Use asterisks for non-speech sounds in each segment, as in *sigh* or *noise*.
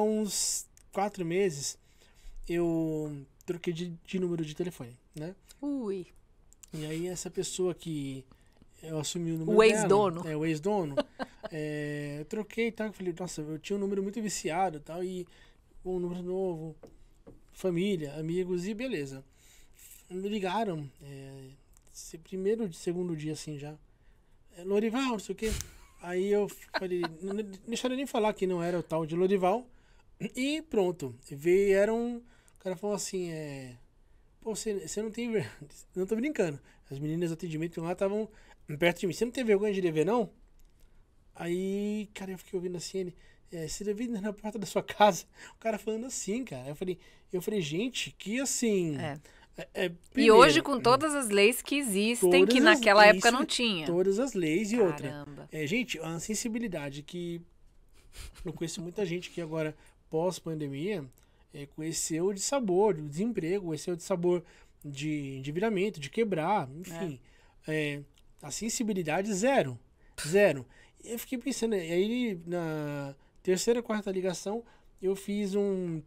uns quatro meses, eu troquei de, de número de telefone, né? Ui. E aí essa pessoa que eu assumi o número O ex-dono. É, o ex-dono. *laughs* é, troquei e tá? tal, falei, nossa, eu tinha um número muito viciado e tal, e um número novo, família, amigos e beleza. Me ligaram, é, esse primeiro, segundo dia assim já, é, Lorival, não sei o quê. Aí eu falei, não deixaram nem falar que não era o tal de Lorival, e pronto. Vieram. O cara falou assim: é. Pô, você, você não tem. *laughs* Não tô brincando. As meninas do atendimento lá estavam perto de mim. Você não tem vergonha de dever, não? Aí, cara, eu fiquei ouvindo assim, ele. É, você deve na porta da sua casa. O cara falando assim, cara. Eu falei, eu falei, gente, que assim. É. É, é primeiro, e hoje, com todas as leis que existem, que naquela leis, época não tinha. Todas as leis e Caramba. outra. É, gente, a sensibilidade que. não conheço muita gente que agora pós-pandemia é, conheceu de sabor do desemprego, conheceu de sabor de endividamento, de, quebrar, enfim. É. é a sensibilidade zero. Zero. Eu fiquei pensando, e aí na terceira, quarta ligação, eu fiz um.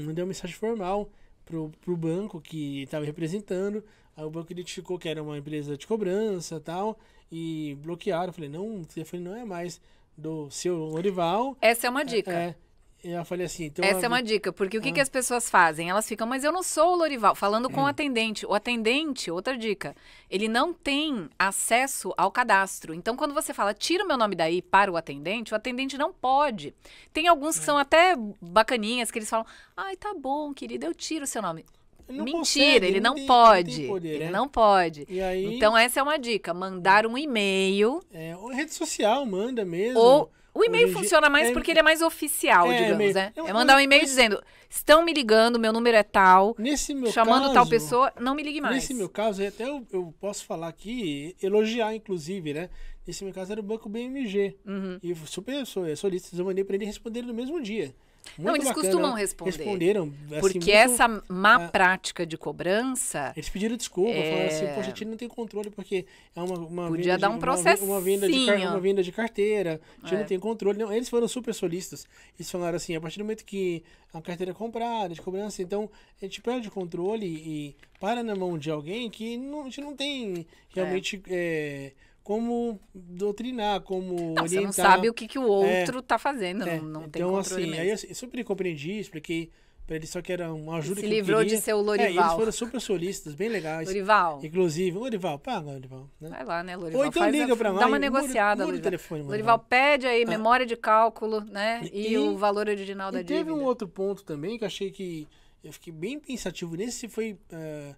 Mandei uma mensagem formal pro, pro banco que estava representando. Aí o banco identificou que era uma empresa de cobrança tal. E bloquearam. Eu falei, não, o telefone não é mais do seu Lorival. Essa é uma dica. É, é, eu falei assim. Então Essa ela... é uma dica, porque o que, ah. que as pessoas fazem? Elas ficam, mas eu não sou o Lorival. Falando com o hum. atendente. O atendente, outra dica, ele não tem acesso ao cadastro. Então, quando você fala, tira o meu nome daí para o atendente, o atendente não pode. Tem alguns que é. são até bacaninhas, que eles falam, ai, tá bom, querido, eu tiro o seu nome. Ele Mentira, consegue, ele, não tem, pode. Não poder, ele não pode. Né? Aí, então, essa é uma dica: mandar um e-mail. É, ou rede social, manda mesmo. Ou o e-mail funciona mais é, porque ele é mais oficial, é, digamos, né? É, é, mandar um é e-mail dizendo: estão me ligando, meu número é tal. Nesse meu chamando caso, tal pessoa, não me ligue mais. Nesse meu caso, até eu, eu posso falar aqui, elogiar, inclusive, né? Nesse meu caso era o banco BMG. Uhum. E super, eu sou, eu sou eu mandei para ele responder no mesmo dia. Muito não, eles bacana. costumam responder. Responderam. Assim, porque muito, essa má a... prática de cobrança. Eles pediram desculpa, é... falaram assim: é poxa, gente não tem controle, porque é uma. uma Podia venda dar um de, processo. Uma, uma, venda de, uma venda de carteira, Tino é. não tem controle. Não, eles foram super solistas. Eles falaram assim: a partir do momento que a carteira é comprada, de cobrança, então a gente perde o controle e para na mão de alguém que não, a gente não tem realmente. É, é como doutrinar, como não, orientar. Você não sabe o que, que o é. outro está fazendo, é, não, não tem então, assim, mesmo. Aí eu super compreendi, expliquei para ele só que era uma ajuda ele se que livrou de ser o é, Lorival. É, eles foram super solistas, bem legais. Lorival. Inclusive, Lorival, paga, Lorival. Né? Vai lá, né, Lorival. Ou então Faz liga para nós. Dá uma negociada, Lorival. Telefone, Lorival, pede aí ah. memória de cálculo, né, e, e o valor original da dívida. teve um outro ponto também que achei que... Eu fiquei bem pensativo nesse, foi... Uh,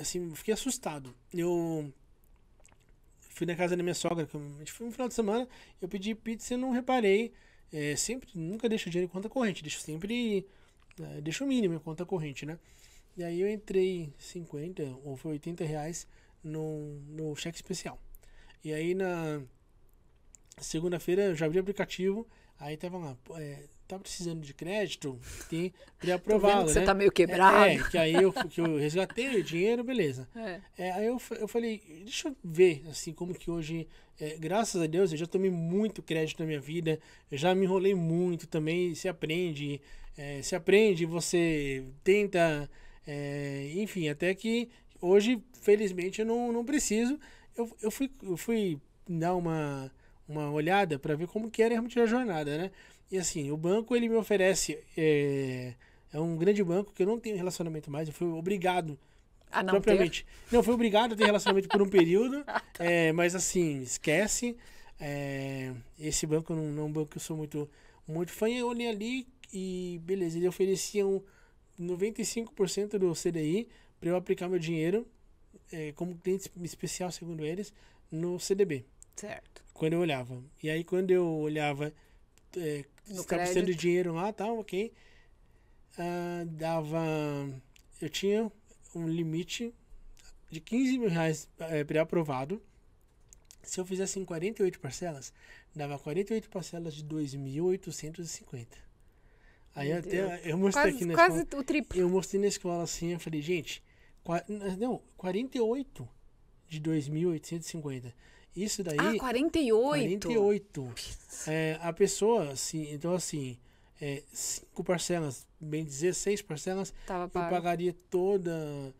assim, fiquei assustado. Eu fui na casa da minha sogra, que eu, foi um final de semana, eu pedi pizza e não reparei. É, sempre, nunca deixo dinheiro em conta corrente, deixo sempre, é, deixo o mínimo em conta corrente, né? E aí eu entrei 50 ou foi 80 reais no, no cheque especial. E aí na segunda-feira eu já abri o aplicativo, aí tava lá, é, tá precisando de crédito, tem que *laughs* aprová-lo, né? Você tá meio é, quebrado. É, é, que aí eu, que eu resgatei o dinheiro, beleza. *laughs* É. É, aí eu, eu falei, deixa eu ver, assim, como que hoje, é, graças a Deus, eu já tomei muito crédito na minha vida, eu já me enrolei muito também, se aprende, é, se aprende, você tenta, enfim, até que hoje, felizmente, eu não, não preciso. Eu, eu, fui, eu fui dar uma uma olhada para ver como que era realmente a jornada, né? E assim, o banco ele me oferece é, é um grande banco que eu não tenho relacionamento mais, eu fui obrigado a não propriamente. Ter? Não, fui obrigado a ter relacionamento por um *laughs* período, ah, tá. é, mas assim, esquece. É, esse banco não, não é um banco que eu sou muito, muito fã. Eu olhei ali e beleza, eles ofereciam 95% do CDI para eu aplicar meu dinheiro é, como cliente especial, segundo eles, no CDB. Certo quando eu olhava. E aí quando eu olhava, é, estava precisando de dinheiro lá, tá, ok. Uh, dava. Eu tinha um limite de 15 mil reais é, pré-aprovado. Se eu fizesse em 48 parcelas, dava 48 parcelas de 2.850. Aí até eu mostrei quase, aqui na quase escola. o triplo. Eu mostrei na escola assim, eu falei, gente, não, 48 de 2.850. Isso daí. Ah, 48? 48. É, a pessoa, assim, então assim, é, cinco parcelas, bem dizer, seis parcelas, Tava eu pago. pagaria toda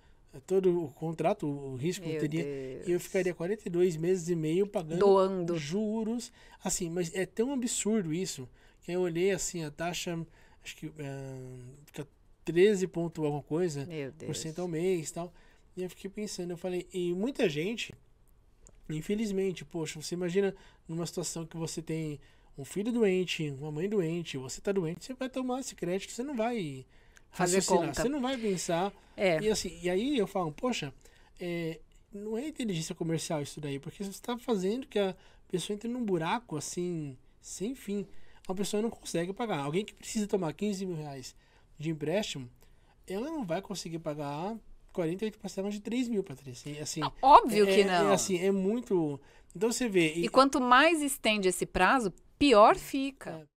todo o contrato, o risco Meu que eu teria, Deus. eu ficaria 42 meses e meio pagando Doando. juros. Assim, mas é tão absurdo isso que eu olhei assim a taxa, acho que é, fica 13 ponto alguma coisa por cento ao mês, tal. E eu fiquei pensando, eu falei, e muita gente Infelizmente, poxa, você imagina numa situação que você tem um filho doente, uma mãe doente, você tá doente, você vai tomar esse crédito, você não vai fazer conta. Você não vai pensar. É. E, assim, e aí eu falo, poxa, é, não é inteligência comercial isso daí, porque você está fazendo que a pessoa entre num buraco assim, sem fim. Uma pessoa não consegue pagar. Alguém que precisa tomar 15 mil reais de empréstimo, ela não vai conseguir pagar 48 passaram de 3 mil, Patrícia. E, assim, ah, Óbvio é, que é, não. É, assim, é muito. Então você vê. E, e quanto mais estende esse prazo, pior fica. É.